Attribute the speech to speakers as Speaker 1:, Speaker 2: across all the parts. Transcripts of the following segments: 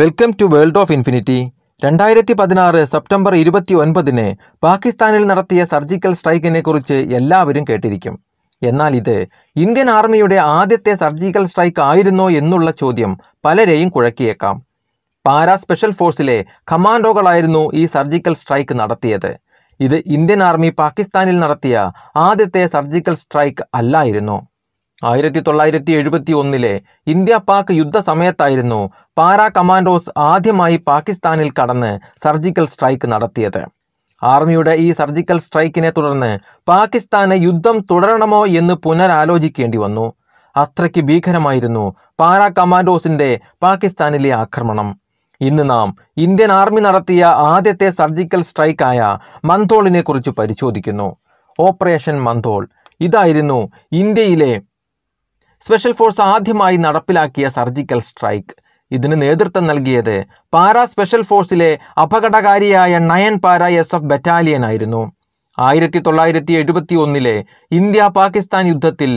Speaker 1: welcome to world of infinity രണ്ടായിരത്തി പതിനാറ് September ഇരുപത്തി ഒൻപതിന് പാകിസ്ഥാനിൽ നടത്തിയ സർജിക്കൽ സ്ട്രൈക്കിനെക്കുറിച്ച് എല്ലാവരും കേട്ടിരിക്കും എന്നാൽ ഇത് ഇന്ത്യൻ ആർമിയുടെ ആദ്യത്തെ സർജിക്കൽ സ്ട്രൈക്ക് ആയിരുന്നോ എന്നുള്ള ചോദ്യം പലരെയും കുഴക്കിയേക്കാം പാരാ സ്പെഷ്യൽ ഫോഴ്സിലെ കമാൻഡോകളായിരുന്നു ഈ സർജിക്കൽ സ്ട്രൈക്ക് നടത്തിയത് ഇത് ഇന്ത്യൻ ആർമി പാകിസ്ഥാനിൽ നടത്തിയ ആദ്യത്തെ സർജിക്കൽ സ്ട്രൈക്ക് അല്ലായിരുന്നു ആയിരത്തി തൊള്ളായിരത്തി എഴുപത്തി ഒന്നിലെ ഇന്ത്യ പാക് യുദ്ധ സമയത്തായിരുന്നു പാരാ കമാൻഡോസ് ആദ്യമായി പാകിസ്ഥാനിൽ കടന്ന് സർജിക്കൽ സ്ട്രൈക്ക് നടത്തിയത് ആർമിയുടെ ഈ സർജിക്കൽ സ്ട്രൈക്കിനെ തുടർന്ന് പാകിസ്ഥാന് യുദ്ധം തുടരണമോ എന്ന് പുനരാലോചിക്കേണ്ടി വന്നു അത്രയ്ക്ക് ഭീകരമായിരുന്നു പാരാ കമാൻഡോസിന്റെ പാകിസ്ഥാനിലെ ആക്രമണം ഇന്ന് നാം ഇന്ത്യൻ ആർമി നടത്തിയ ആദ്യത്തെ സർജിക്കൽ സ്ട്രൈക്കായ മന്തോളിനെക്കുറിച്ച് പരിശോധിക്കുന്നു ഓപ്പറേഷൻ മന്തോൾ ഇതായിരുന്നു ഇന്ത്യയിലെ സ്പെഷ്യൽ ഫോഴ്സ് ആദ്യമായി നടപ്പിലാക്കിയ സർജിക്കൽ സ്ട്രൈക്ക് ഇതിന് നേതൃത്വം നൽകിയത് പാരാ സ്പെഷ്യൽ ഫോഴ്സിലെ അപകടകാരിയായ nine para S F battalion ആയിരുന്നു ആയിരത്തി തൊള്ളായിരത്തി എഴുപത്തി ഒന്നിലെ ഇന്ത്യ പാകിസ്ഥാൻ യുദ്ധത്തിൽ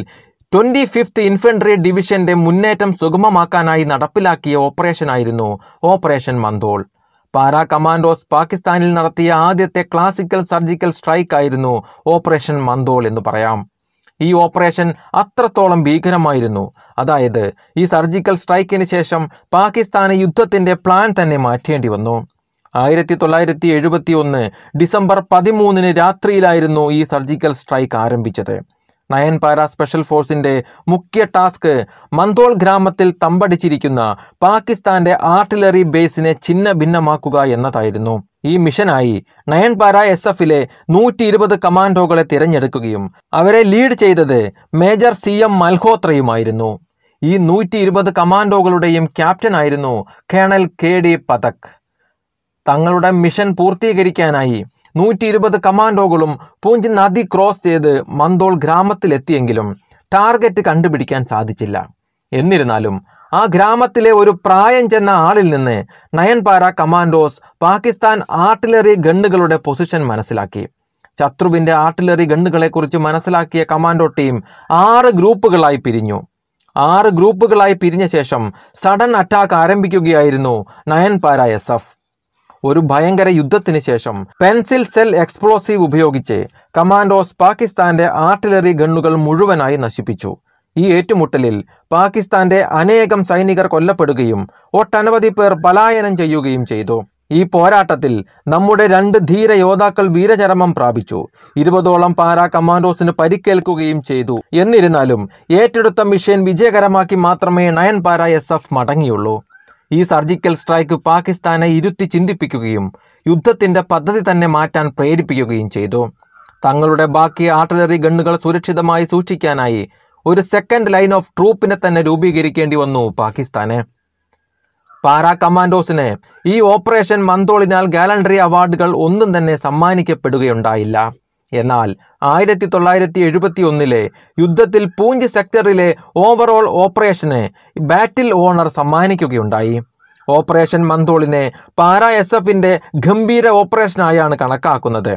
Speaker 1: ട്വൻ്റി ഫിഫ്ത്ത് ഇൻഫൻട്രി ഡിവിഷൻ്റെ മുന്നേറ്റം സുഗമമാക്കാനായി നടപ്പിലാക്കിയ ഓപ്പറേഷനായിരുന്നു ഓപ്പറേഷൻ മന്തോൾ പാരാ കമാൻഡോസ് പാകിസ്ഥാനിൽ നടത്തിയ ആദ്യത്തെ ക്ലാസിക്കൽ സർജിക്കൽ സ്ട്രൈക്ക് ആയിരുന്നു ഓപ്പറേഷൻ മന്തോൾ എന്ന് പറയാം ഈ ഓപ്പറേഷൻ അത്രത്തോളം ഭീകരമായിരുന്നു അതായത് ഈ സർജിക്കൽ സ്ട്രൈക്കിന് ശേഷം പാകിസ്ഥാന് യുദ്ധത്തിൻ്റെ പ്ലാൻ തന്നെ മാറ്റേണ്ടി വന്നു ആയിരത്തി തൊള്ളായിരത്തി എഴുപത്തി ഒന്ന് ഡിസംബർ പതിമൂന്നിന് രാത്രിയിലായിരുന്നു ഈ സർജിക്കൽ സ്ട്രൈക്ക് ആരംഭിച്ചത് നയൻപാര സ്പെഷ്യൽ ഫോഴ്സിൻ്റെ മുഖ്യ ടാസ്ക് മന്തോൾ ഗ്രാമത്തിൽ തമ്പടിച്ചിരിക്കുന്ന പാകിസ്ഥാൻ്റെ ആർട്ടിലറി ബേസിനെ ഛിന്ന ഭിന്നമാക്കുക എന്നതായിരുന്നു ഈ മിഷനായി നയൻപാര എസ് എഫിലെ നൂറ്റി ഇരുപത് കമാൻഡോകളെ തിരഞ്ഞെടുക്കുകയും അവരെ ലീഡ് ചെയ്തത് മേജർ സി എം മൽഹോത്രയുമായിരുന്നു ഈ നൂറ്റി ഇരുപത് കമാൻഡോകളുടെയും ക്യാപ്റ്റനായിരുന്നു കേണൽ കെ ഡി പതക് തങ്ങളുടെ മിഷൻ പൂർത്തീകരിക്കാനായി നൂറ്റി ഇരുപത് കമാൻഡോകളും പൂഞ്ച് നദി ക്രോസ് ചെയ്ത് മന്തോൾ ഗ്രാമത്തിലെത്തിയെങ്കിലും ടാർഗറ്റ് കണ്ടുപിടിക്കാൻ സാധിച്ചില്ല എന്നിരുന്നാലും ആ ഗ്രാമത്തിലെ ഒരു പ്രായം ചെന്ന ആളിൽ നിന്ന് നയൻപാര കമാൻഡോസ് പാകിസ്ഥാൻ ആർട്ടിലറി ഗണ്ണുകളുടെ പൊസിഷൻ മനസ്സിലാക്കി ശത്രുവിൻ്റെ ആർട്ടിലറി ഗണ്ണുകളെക്കുറിച്ച് മനസ്സിലാക്കിയ കമാൻഡോ ടീം ആറ് ഗ്രൂപ്പുകളായി പിരിഞ്ഞു ആറ് ഗ്രൂപ്പുകളായി പിരിഞ്ഞ ശേഷം സഡൻ അറ്റാക്ക് ആരംഭിക്കുകയായിരുന്നു നയൻപാര എസ് എഫ് ഒരു ഭയങ്കര യുദ്ധത്തിന് ശേഷം പെൻസിൽ സെൽ എക്സ്പ്ലോസീവ് ഉപയോഗിച്ച് കമാൻഡോസ് പാകിസ്ഥാന്റെ ആർട്ടിലറി ഗണ്ണുകൾ മുഴുവനായി നശിപ്പിച്ചു ഈ ഏറ്റുമുട്ടലിൽ പാകിസ്ഥാന്റെ അനേകം സൈനികർ കൊല്ലപ്പെടുകയും ഒട്ടനവധി പേർ പലായനം ചെയ്യുകയും ചെയ്തു ഈ പോരാട്ടത്തിൽ നമ്മുടെ രണ്ട് ധീര യോദ്ധാക്കൾ വീരചരമം പ്രാപിച്ചു ഇരുപതോളം പാരാ കമാൻഡോസിന് പരിക്കേൽക്കുകയും ചെയ്തു എന്നിരുന്നാലും ഏറ്റെടുത്ത മിഷൻ വിജയകരമാക്കി മാത്രമേ പാര എസ് എഫ് മടങ്ങിയുള്ളൂ ഈ സർജിക്കൽ സ്ട്രൈക്ക് പാകിസ്ഥാനെ ഇരുത്തി ചിന്തിപ്പിക്കുകയും യുദ്ധത്തിന്റെ പദ്ധതി തന്നെ മാറ്റാൻ പ്രേരിപ്പിക്കുകയും ചെയ്തു തങ്ങളുടെ ബാക്കി ആർട്ടിലറി ഗണ്ണുകൾ സുരക്ഷിതമായി സൂക്ഷിക്കാനായി ഒരു സെക്കൻഡ് ലൈൻ ഓഫ് ട്രൂപ്പിനെ തന്നെ രൂപീകരിക്കേണ്ടി വന്നു പാകിസ്ഥാനെ പാരാ കമാൻഡോസിന് ഈ ഓപ്പറേഷൻ മന്തോളിനാൽ ഗാലണ്ടറി അവാർഡുകൾ ഒന്നും തന്നെ സമ്മാനിക്കപ്പെടുകയുണ്ടായില്ല എന്നാൽ ആയിരത്തി തൊള്ളായിരത്തി എഴുപത്തി ഒന്നിലെ യുദ്ധത്തിൽ പൂഞ്ച് സെക്ടറിലെ ഓവറോൾ ഓപ്പറേഷന് ബാറ്റിൽ ഓണർ സമ്മാനിക്കുകയുണ്ടായി ഓപ്പറേഷൻ മന്തോളിനെ പാരാ എസ് എഫിൻ്റെ ഗംഭീര ഓപ്പറേഷനായാണ് കണക്കാക്കുന്നത്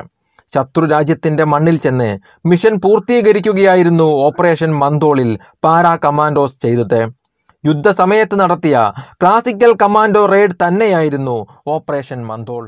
Speaker 1: ശത്രുരാജ്യത്തിൻ്റെ മണ്ണിൽ ചെന്ന് മിഷൻ പൂർത്തീകരിക്കുകയായിരുന്നു ഓപ്പറേഷൻ മന്തോളിൽ പാരാ കമാൻഡോസ് ചെയ്തത് യുദ്ധസമയത്ത് നടത്തിയ ക്ലാസിക്കൽ കമാൻഡോ റെയ്ഡ് തന്നെയായിരുന്നു ഓപ്പറേഷൻ മന്തോൾ